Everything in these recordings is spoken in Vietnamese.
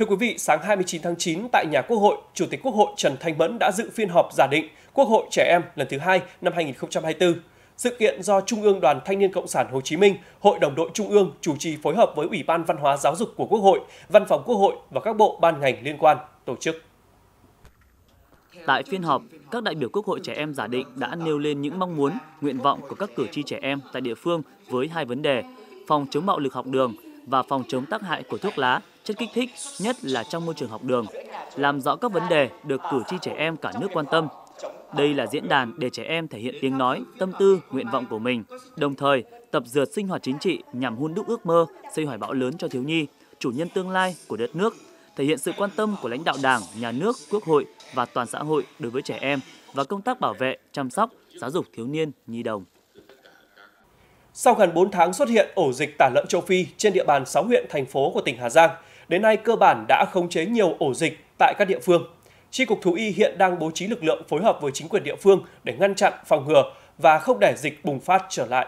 Thưa quý vị, sáng 29 tháng 9 tại nhà Quốc hội, Chủ tịch Quốc hội Trần Thanh Mẫn đã dự phiên họp giả định Quốc hội trẻ em lần thứ hai năm 2024. Sự kiện do Trung ương Đoàn Thanh niên Cộng sản Hồ Chí Minh, Hội đồng đội Trung ương chủ trì phối hợp với Ủy ban Văn hóa Giáo dục của Quốc hội, Văn phòng Quốc hội và các bộ ban ngành liên quan tổ chức. Tại phiên họp, các đại biểu Quốc hội trẻ em giả định đã nêu lên những mong muốn, nguyện vọng của các cử tri trẻ em tại địa phương với hai vấn đề: phòng chống bạo lực học đường và phòng chống tác hại của thuốc lá chất kích thích, nhất là trong môi trường học đường, làm rõ các vấn đề được cử tri trẻ em cả nước quan tâm. Đây là diễn đàn để trẻ em thể hiện tiếng nói, tâm tư, nguyện vọng của mình, đồng thời tập dượt sinh hoạt chính trị nhằm hun đúc ước mơ, xây hoài bão lớn cho thiếu nhi, chủ nhân tương lai của đất nước, thể hiện sự quan tâm của lãnh đạo Đảng, Nhà nước, Quốc hội và toàn xã hội đối với trẻ em và công tác bảo vệ, chăm sóc, giáo dục thiếu niên, nhi đồng. Sau gần 4 tháng xuất hiện ổ dịch tả lợn châu Phi trên địa bàn 6 huyện, thành phố của tỉnh Hà Giang, đến nay cơ bản đã khống chế nhiều ổ dịch tại các địa phương. Tri Cục Thú Y hiện đang bố trí lực lượng phối hợp với chính quyền địa phương để ngăn chặn, phòng ngừa và không để dịch bùng phát trở lại.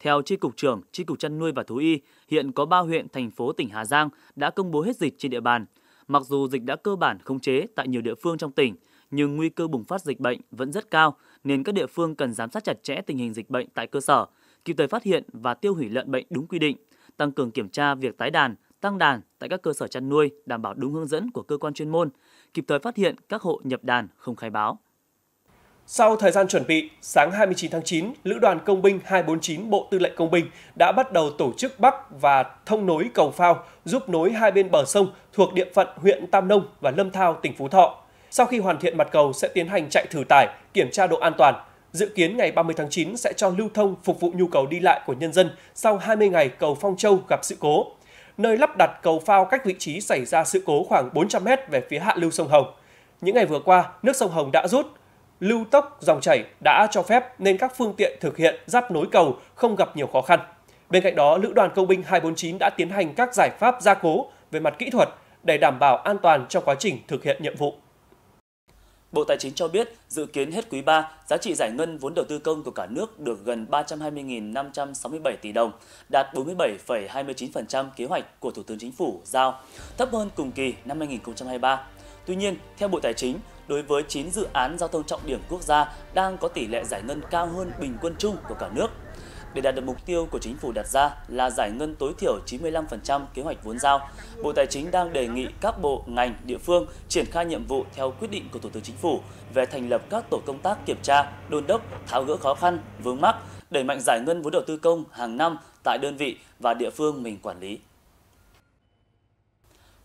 Theo Tri Cục trưởng, Tri Cục chăn nuôi và Thú Y, hiện có 3 huyện, thành phố tỉnh Hà Giang đã công bố hết dịch trên địa bàn. Mặc dù dịch đã cơ bản khống chế tại nhiều địa phương trong tỉnh, nhưng nguy cơ bùng phát dịch bệnh vẫn rất cao, nên các địa phương cần giám sát chặt chẽ tình hình dịch bệnh tại cơ sở, kịp thời phát hiện và tiêu hủy lợn bệnh đúng quy định, tăng cường kiểm tra việc tái đàn, tăng đàn tại các cơ sở chăn nuôi đảm bảo đúng hướng dẫn của cơ quan chuyên môn, kịp thời phát hiện các hộ nhập đàn không khai báo. Sau thời gian chuẩn bị, sáng 29 tháng 9, Lữ đoàn Công binh 249 Bộ Tư lệnh Công binh đã bắt đầu tổ chức bắc và thông nối cầu phao giúp nối hai bên bờ sông thuộc địa phận huyện Tam Nông và Lâm Thao, tỉnh Phú Thọ. Sau khi hoàn thiện mặt cầu sẽ tiến hành chạy thử tải, kiểm tra độ an toàn. Dự kiến ngày 30 tháng 9 sẽ cho lưu thông phục vụ nhu cầu đi lại của nhân dân sau 20 ngày cầu Phong Châu gặp sự cố nơi lắp đặt cầu phao cách vị trí xảy ra sự cố khoảng 400 m về phía hạ lưu sông Hồng. Những ngày vừa qua, nước sông Hồng đã rút, lưu tốc dòng chảy đã cho phép nên các phương tiện thực hiện giáp nối cầu không gặp nhiều khó khăn. Bên cạnh đó, Lữ đoàn Công binh 249 đã tiến hành các giải pháp gia cố về mặt kỹ thuật để đảm bảo an toàn trong quá trình thực hiện nhiệm vụ. Bộ Tài chính cho biết dự kiến hết quý 3, giá trị giải ngân vốn đầu tư công của cả nước được gần 320.567 tỷ đồng, đạt 47,29% kế hoạch của Thủ tướng Chính phủ giao, thấp hơn cùng kỳ năm 2023. Tuy nhiên, theo Bộ Tài chính, đối với 9 dự án giao thông trọng điểm quốc gia đang có tỷ lệ giải ngân cao hơn bình quân chung của cả nước để đạt được mục tiêu của chính phủ đặt ra là giải ngân tối thiểu 95% kế hoạch vốn giao, Bộ Tài chính đang đề nghị các bộ, ngành, địa phương triển khai nhiệm vụ theo quyết định của Thủ tướng Chính phủ về thành lập các tổ công tác kiểm tra, đôn đốc, tháo gỡ khó khăn, vướng mắc, đẩy mạnh giải ngân vốn đầu tư công hàng năm tại đơn vị và địa phương mình quản lý.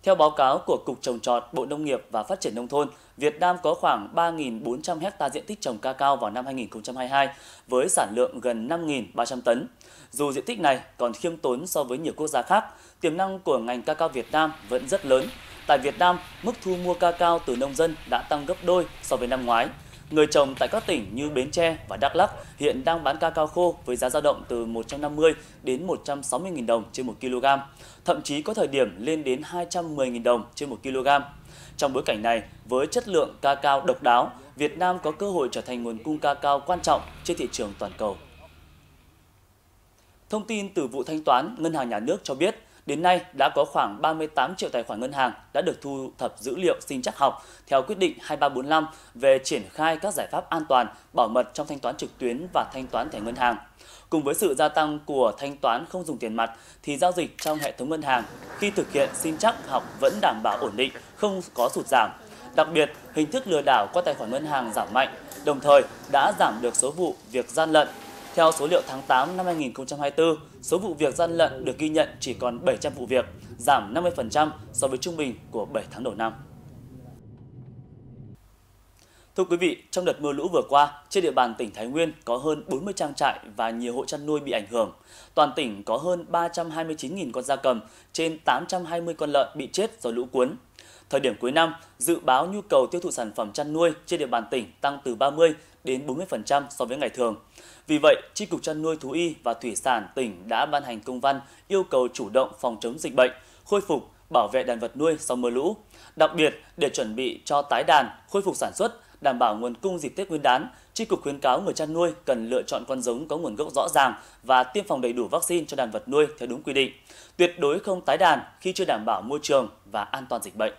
Theo báo cáo của Cục Trồng Trọt, Bộ Nông nghiệp và Phát triển Nông thôn, Việt Nam có khoảng 3.400 hecta diện tích trồng cacao vào năm 2022, với sản lượng gần 5.300 tấn. Dù diện tích này còn khiêm tốn so với nhiều quốc gia khác, tiềm năng của ngành cacao Việt Nam vẫn rất lớn. Tại Việt Nam, mức thu mua cacao từ nông dân đã tăng gấp đôi so với năm ngoái – Người trồng tại các tỉnh như Bến Tre và Đắk Lắk hiện đang bán ca cao khô với giá dao động từ 150 đến 160.000 đồng trên 1 kg, thậm chí có thời điểm lên đến 210.000 đồng trên 1 kg. Trong bối cảnh này, với chất lượng ca cao độc đáo, Việt Nam có cơ hội trở thành nguồn cung ca cao quan trọng trên thị trường toàn cầu. Thông tin từ vụ thanh toán, Ngân hàng Nhà nước cho biết, Đến nay đã có khoảng 38 triệu tài khoản ngân hàng đã được thu thập dữ liệu sinh chắc học theo quyết định 2345 về triển khai các giải pháp an toàn, bảo mật trong thanh toán trực tuyến và thanh toán thẻ ngân hàng. Cùng với sự gia tăng của thanh toán không dùng tiền mặt thì giao dịch trong hệ thống ngân hàng khi thực hiện sinh chắc học vẫn đảm bảo ổn định, không có sụt giảm. Đặc biệt, hình thức lừa đảo qua tài khoản ngân hàng giảm mạnh, đồng thời đã giảm được số vụ việc gian lận theo số liệu tháng 8 năm 2024, số vụ việc gian lận được ghi nhận chỉ còn 700 vụ việc, giảm 50% so với trung bình của 7 tháng đầu năm. Thưa quý vị, trong đợt mưa lũ vừa qua, trên địa bàn tỉnh Thái Nguyên có hơn 40 trang trại và nhiều hộ chăn nuôi bị ảnh hưởng. Toàn tỉnh có hơn 329.000 con gia cầm, trên 820 con lợn bị chết do lũ cuốn. Thời điểm cuối năm, dự báo nhu cầu tiêu thụ sản phẩm chăn nuôi trên địa bàn tỉnh tăng từ 30 đến 40% so với ngày thường. Vì vậy, tri cục chăn nuôi thú y và thủy sản tỉnh đã ban hành công văn yêu cầu chủ động phòng chống dịch bệnh, khôi phục, bảo vệ đàn vật nuôi sau mưa lũ. Đặc biệt, để chuẩn bị cho tái đàn, khôi phục sản xuất, đảm bảo nguồn cung dịp Tết Nguyên đán, tri cục khuyến cáo người chăn nuôi cần lựa chọn con giống có nguồn gốc rõ ràng và tiêm phòng đầy đủ vaccine cho đàn vật nuôi theo đúng quy định. Tuyệt đối không tái đàn khi chưa đảm bảo môi trường và an toàn dịch bệnh.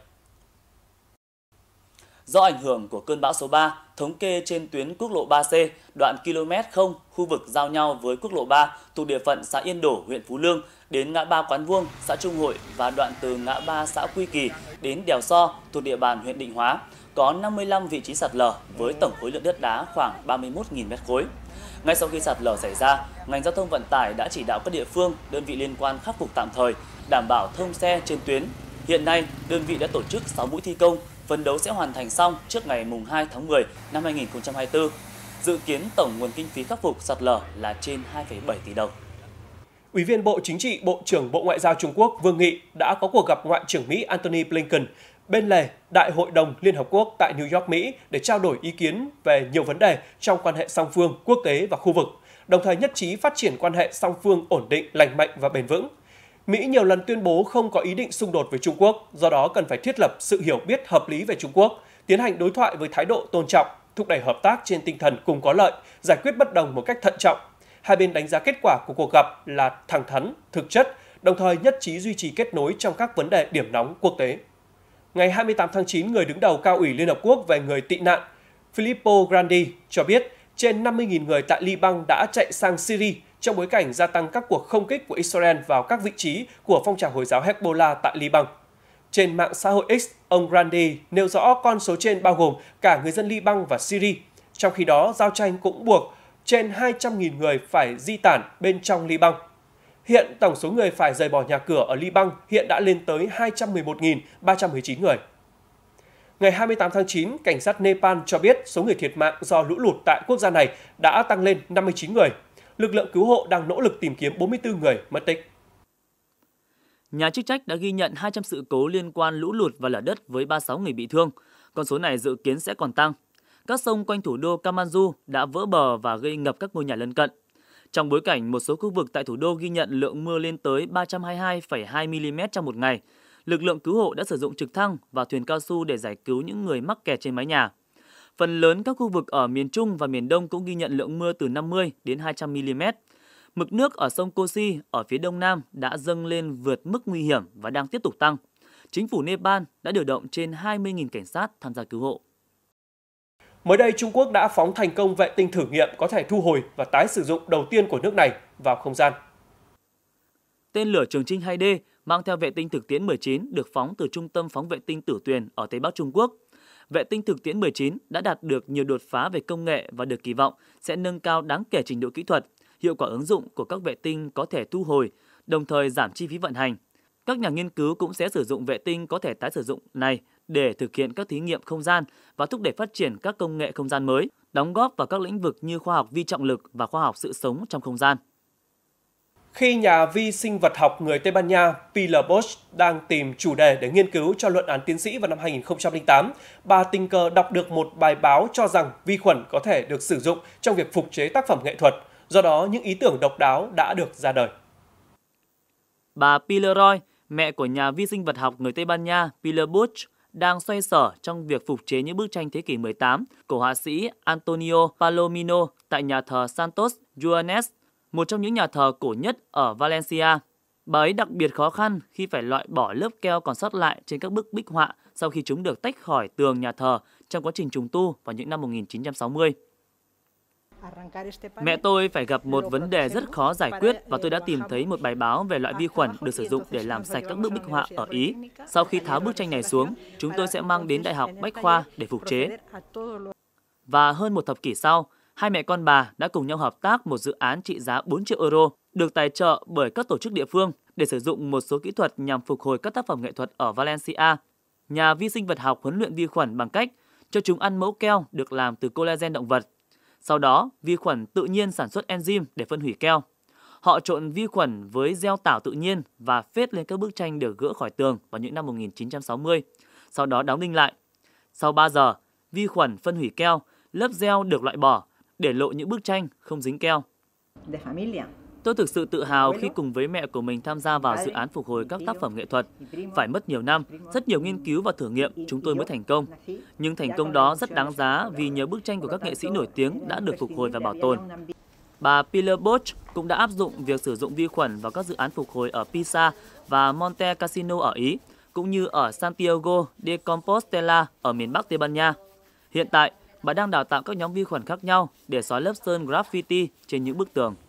Do ảnh hưởng của cơn bão số 3, thống kê trên tuyến quốc lộ 3C, đoạn km 0, khu vực giao nhau với quốc lộ 3 thuộc địa phận xã Yên Đổ, huyện Phú Lương đến ngã ba Quán Vuông, xã Trung Hội và đoạn từ ngã ba xã Quy Kỳ đến đèo So thuộc địa bàn huyện Định Hóa có 55 vị trí sạt lở với tổng khối lượng đất đá khoảng 31.000 mét khối. Ngay sau khi sạt lở xảy ra, ngành giao thông vận tải đã chỉ đạo các địa phương, đơn vị liên quan khắc phục tạm thời, đảm bảo thông xe trên tuyến. Hiện nay, đơn vị đã tổ chức 6 mũi thi công phấn đấu sẽ hoàn thành xong trước ngày mùng 2 tháng 10 năm 2024. Dự kiến tổng nguồn kinh phí khắc phục sạt lở là trên 2,7 tỷ đồng. Ủy viên Bộ Chính trị, Bộ trưởng Bộ Ngoại giao Trung Quốc Vương Nghị đã có cuộc gặp Ngoại trưởng Mỹ Antony Blinken bên lề Đại hội đồng Liên Hợp Quốc tại New York, Mỹ để trao đổi ý kiến về nhiều vấn đề trong quan hệ song phương, quốc tế và khu vực, đồng thời nhất trí phát triển quan hệ song phương ổn định, lành mạnh và bền vững – Mỹ nhiều lần tuyên bố không có ý định xung đột với Trung Quốc, do đó cần phải thiết lập sự hiểu biết hợp lý về Trung Quốc, tiến hành đối thoại với thái độ tôn trọng, thúc đẩy hợp tác trên tinh thần cùng có lợi, giải quyết bất đồng một cách thận trọng. Hai bên đánh giá kết quả của cuộc gặp là thẳng thắn, thực chất, đồng thời nhất trí duy trì kết nối trong các vấn đề điểm nóng quốc tế. Ngày 28 tháng 9, người đứng đầu cao ủy Liên Hợp Quốc về người tị nạn Filippo Grandi cho biết trên 50.000 người tại Liban đã chạy sang Syria trong bối cảnh gia tăng các cuộc không kích của Israel vào các vị trí của phong trào Hồi giáo Hezbollah tại Liban. Trên mạng xã hội X, ông Grandi nêu rõ con số trên bao gồm cả người dân Liban và Syria. Trong khi đó, giao tranh cũng buộc trên 200.000 người phải di tản bên trong Liban. Hiện tổng số người phải rời bỏ nhà cửa ở Liban hiện đã lên tới 211.319 người. Ngày 28 tháng 9, cảnh sát Nepal cho biết số người thiệt mạng do lũ lụt tại quốc gia này đã tăng lên 59 người lực lượng cứu hộ đang nỗ lực tìm kiếm 44 người mất tích. Nhà chức trách đã ghi nhận 200 sự cố liên quan lũ lụt và lở đất với 36 người bị thương. Con số này dự kiến sẽ còn tăng. Các sông quanh thủ đô Kamanju đã vỡ bờ và gây ngập các ngôi nhà lân cận. Trong bối cảnh một số khu vực tại thủ đô ghi nhận lượng mưa lên tới 322,2 mm trong một ngày, lực lượng cứu hộ đã sử dụng trực thăng và thuyền cao su để giải cứu những người mắc kẹt trên mái nhà. Phần lớn các khu vực ở miền Trung và miền Đông cũng ghi nhận lượng mưa từ 50 đến 200 mm. Mực nước ở sông Kosi ở phía đông nam đã dâng lên vượt mức nguy hiểm và đang tiếp tục tăng. Chính phủ Nepal đã điều động trên 20.000 cảnh sát tham gia cứu hộ. Mới đây, Trung Quốc đã phóng thành công vệ tinh thử nghiệm có thể thu hồi và tái sử dụng đầu tiên của nước này vào không gian. Tên lửa Trường Trinh 2D mang theo vệ tinh thực tiễn 19 được phóng từ Trung tâm phóng vệ tinh Tử Tuyền ở Tây Bắc Trung Quốc – vệ tinh thực tiễn 19 đã đạt được nhiều đột phá về công nghệ và được kỳ vọng sẽ nâng cao đáng kể trình độ kỹ thuật, hiệu quả ứng dụng của các vệ tinh có thể thu hồi, đồng thời giảm chi phí vận hành. Các nhà nghiên cứu cũng sẽ sử dụng vệ tinh có thể tái sử dụng này để thực hiện các thí nghiệm không gian và thúc đẩy phát triển các công nghệ không gian mới, đóng góp vào các lĩnh vực như khoa học vi trọng lực và khoa học sự sống trong không gian khi nhà vi sinh vật học người Tây Ban Nha Pilar Bosch đang tìm chủ đề để nghiên cứu cho luận án tiến sĩ vào năm 2008, bà tình cờ đọc được một bài báo cho rằng vi khuẩn có thể được sử dụng trong việc phục chế tác phẩm nghệ thuật, do đó những ý tưởng độc đáo đã được ra đời. Bà Pilaroy, mẹ của nhà vi sinh vật học người Tây Ban Nha Pilar Bosch, đang xoay sở trong việc phục chế những bức tranh thế kỷ 18 của họa sĩ Antonio Palomino tại nhà thờ Santos Juanes một trong những nhà thờ cổ nhất ở Valencia. Bà ấy đặc biệt khó khăn khi phải loại bỏ lớp keo còn sót lại trên các bức bích họa sau khi chúng được tách khỏi tường nhà thờ trong quá trình trùng tu vào những năm 1960. Mẹ tôi phải gặp một vấn đề rất khó giải quyết và tôi đã tìm thấy một bài báo về loại vi khuẩn được sử dụng để làm sạch các bức bích họa ở Ý. Sau khi tháo bức tranh này xuống, chúng tôi sẽ mang đến Đại học Bách Khoa để phục chế. Và hơn một thập kỷ sau, hai mẹ con bà đã cùng nhau hợp tác một dự án trị giá 4 triệu euro được tài trợ bởi các tổ chức địa phương để sử dụng một số kỹ thuật nhằm phục hồi các tác phẩm nghệ thuật ở Valencia. Nhà vi sinh vật học huấn luyện vi khuẩn bằng cách cho chúng ăn mẫu keo được làm từ collagen động vật. Sau đó, vi khuẩn tự nhiên sản xuất enzyme để phân hủy keo. Họ trộn vi khuẩn với gel tảo tự nhiên và phết lên các bức tranh được gỡ khỏi tường vào những năm 1960, sau đó đóng đinh lại. Sau 3 giờ, vi khuẩn phân hủy keo, lớp gel được loại bỏ để lộ những bức tranh không dính keo. Tôi thực sự tự hào khi cùng với mẹ của mình tham gia vào dự án phục hồi các tác phẩm nghệ thuật. Phải mất nhiều năm, rất nhiều nghiên cứu và thử nghiệm chúng tôi mới thành công. Nhưng thành công đó rất đáng giá vì nhờ bức tranh của các nghệ sĩ nổi tiếng đã được phục hồi và bảo tồn. Bà Pilerbot cũng đã áp dụng việc sử dụng vi khuẩn vào các dự án phục hồi ở Pisa và Monte Cassino ở Ý, cũng như ở Santiago de Compostela ở miền Bắc Tây Ban Nha. Hiện tại, bà đang đào tạo các nhóm vi khuẩn khác nhau để xóa lớp sơn graffiti trên những bức tường.